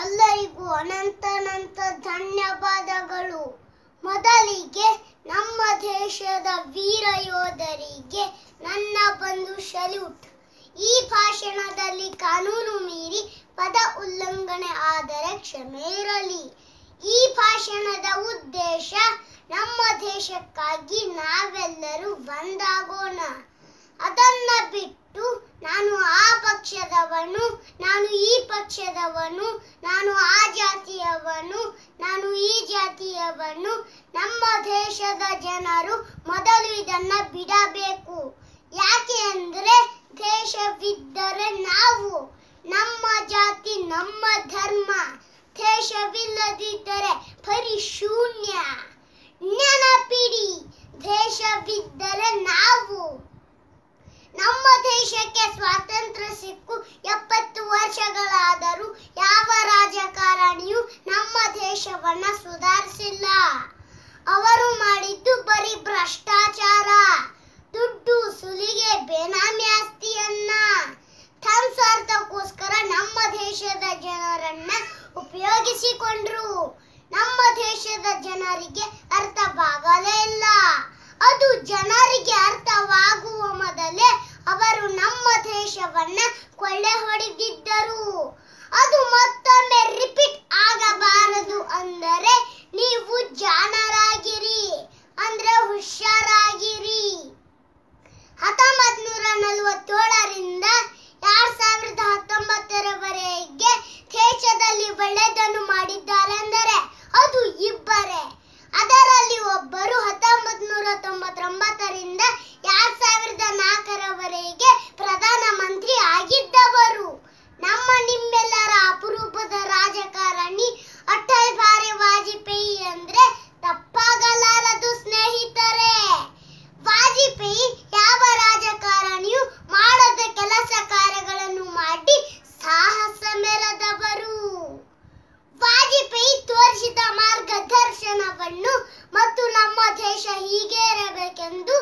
ಎಲ್ಲರಿಗೂ ಅನಂತ ಅನಂತ ಧನ್ಯವಾದಗಳು ಮೊದಲಿಗೆ ನಮ್ಮ ದೇಶದ ವೀರ ಯೋಧರಿಗೆ ನನ್ನ ಬಂದು ಸಲ್ಯೂಟ್ ಈ ಭಾಷಣದಲ್ಲಿ ಕಾನೂನು ಮೀರಿ ಪದ ಉಲ್ಲಂಘನೆ ಆದರೆ ಕ್ಷಮೆ ಇರಲಿ ಈ ಭಾಷಣದ ಉದ್ದೇಶ ನಮ್ಮ ದೇಶಕ್ಕಾಗಿ ನಾವೆಲ್ಲರೂ ಬಂದಾಗೋಣ ಈ ಪಕ್ಷದವನು ನಾನು ಆ ಜಾತಿಯವನು ನಾನು ಈ ಜಾತಿಯವನು ನಮ್ಮ ದೇಶದ ಜನರು ಮೊದಲು ಇದನ್ನ ಬಿಡಬೇಕು ಯಾಕೆ ಅಂದ್ರೆ ದೇಶವಿದ್ದರೆ ನಾವು ನಮ್ಮ ಜಾತಿ ನಮ್ಮ ಧರ್ಮ ದೇಶವಿಲ್ಲದಿದ್ದರೆ ಪರಿಶೂನ್ಯ ದೇಶವನ್ನ ಸುಧಾರಿಸಿಲ್ಲ ಅವರು ಮಾಡಿದ್ದು ಬರೀ ಭ್ರಷ್ಟಾಚಾರ ದುಡ್ಡು ಸುಲಿಗೆ ಬೇನಾಮಿ ಆಸ್ತಿಯನ್ನ ತಮ್ಮ ಸ್ವಾರ್ಥಕ್ಕೋಸ್ಕರ ನಮ್ಮ ದೇಶದ ಜನರನ್ನ ಉಪಯೋಗಿಸಿಕೊಂಡ್ರು ನಮ್ಮ ದೇಶದ ಜನರಿಗೆ ಅರ್ಥವಾಗಲೇ ಇಲ್ಲ ಅದು ಜನರಿಗೆ ಅರ್ಥವಾಗುವ ಮೊದಲೇ ಅವರು ನಮ್ಮ ದೇಶವನ್ನ ಕೊಳ್ಳೆ ಹೊಡೆದಿದ್ದರು ಎಂದು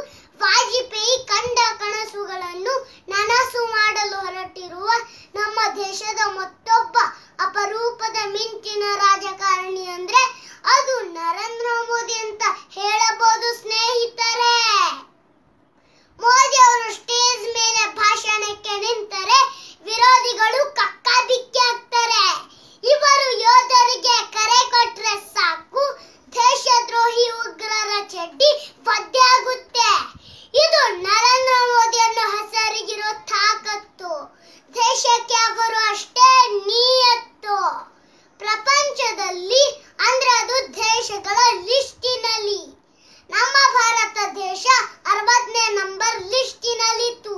ಅವರು ಅಷ್ಟೇ ನಿಯತ್ತು ಪ್ರಪಂಚದಲ್ಲಿ ಅಂದ್ರೆ ಅದು ದೇಶಗಳ ಲಿಸ್ಟಿನಲ್ಲಿ ನಮ್ಮ ಭಾರತ ದೇಶ ಅರವತ್ತನೇ ನಂಬರ್ ಲಿಸ್ಟಿನಲ್ಲಿತ್ತು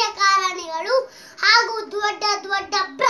ರಾಜಕಾರಣಿಗಳು ಹಾಗೂ ದೊಡ್ಡ ದೊಡ್ಡ